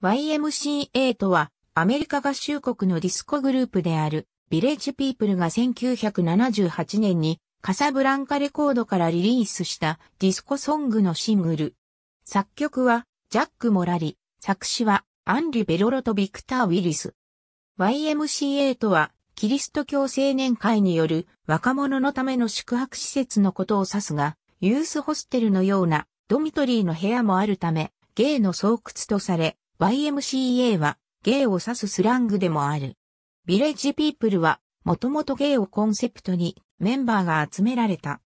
YMCA とは、アメリカ合衆国のディスコグループである、ビレッジピープルが1978年に、カサブランカレコードからリリースしたディスコソングのシングル。作曲は、ジャック・モラリ、作詞は、アンリ・ベロロとビクター・ウィリス。YMCA とは、キリスト教青年会による若者のための宿泊施設のことを指すが、ユースホステルのようなドミトリーの部屋もあるため、ゲイの巣窟とされ、YMCA はゲイを指すスラングでもある。ビレッジピープルはもともとゲイをコンセプトにメンバーが集められた。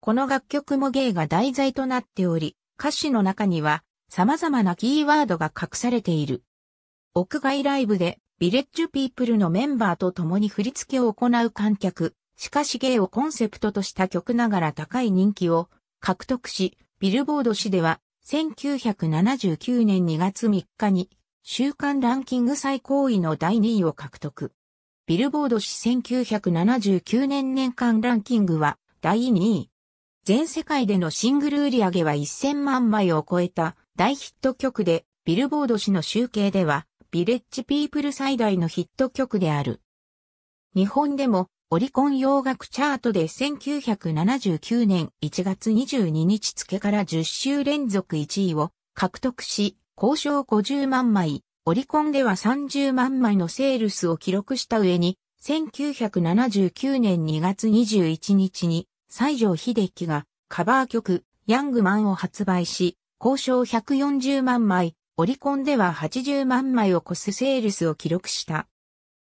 この楽曲もゲイが題材となっており、歌詞の中には様々なキーワードが隠されている。屋外ライブでビレッジピープルのメンバーと共に振り付けを行う観客、しかしゲイをコンセプトとした曲ながら高い人気を獲得し、ビルボード誌では1979年2月3日に週間ランキング最高位の第2位を獲得。ビルボード誌1979年年間ランキングは第2位。全世界でのシングル売り上げは1000万枚を超えた大ヒット曲で、ビルボード市の集計では、ビレッジピープル最大のヒット曲である。日本でもオリコン洋楽チャートで1979年1月22日付から10週連続1位を獲得し、交渉50万枚、オリコンでは30万枚のセールスを記録した上に、1979年2月21日に西城秀樹がカバー曲ヤングマンを発売し、交渉140万枚、オリコンでは80万枚を超すセールスを記録した。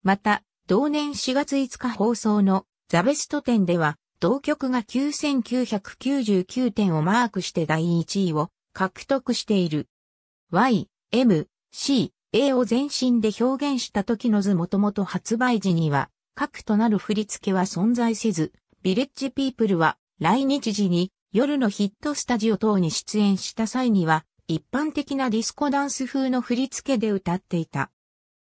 また、同年4月5日放送のザベスト展では、同曲が9999点をマークして第1位を獲得している。Y、M、C、A を全身で表現した時の図もともと発売時には、核となる振り付けは存在せず、ビレッジピープルは来日時に夜のヒットスタジオ等に出演した際には、一般的なディスコダンス風の振り付けで歌っていた。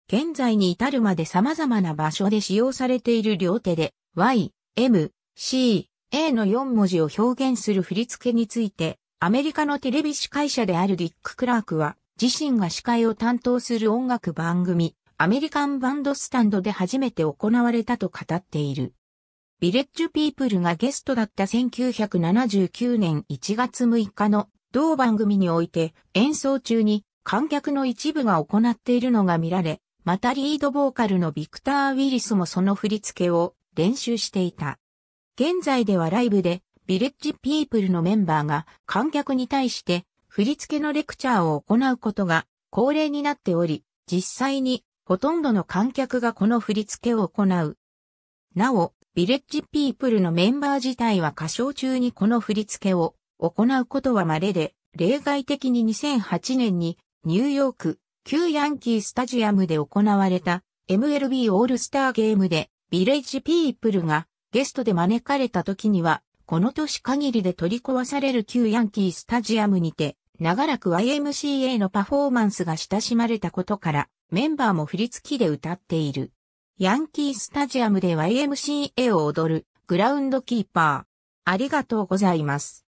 現在に至るまで様々な場所で使用されている両手で Y、M、C、A の4文字を表現する振り付けについて、アメリカのテレビ司会者であるディック・クラークは、自身が司会を担当する音楽番組、アメリカンバンドスタンドで初めて行われたと語っている。ビレッジュピープルがゲストだった1979年1月6日の同番組において演奏中に観客の一部が行っているのが見られ、またリードボーカルのビクター・ウィリスもその振り付けを練習していた。現在ではライブでビレッジピープルのメンバーが観客に対して振り付けのレクチャーを行うことが恒例になっており、実際にほとんどの観客がこの振り付けを行う。なお、ビレッジピープルのメンバー自体は歌唱中にこの振り付けを行うことは稀で、例外的に2008年にニューヨーク旧ヤンキースタジアムで行われた MLB オールスターゲームでビレッジピープルがゲストで招かれた時にはこの年限りで取り壊される旧ヤンキースタジアムにて長らく YMCA のパフォーマンスが親しまれたことからメンバーも振り付きで歌っている。ヤンキースタジアムで YMCA を踊るグラウンドキーパー。ありがとうございます。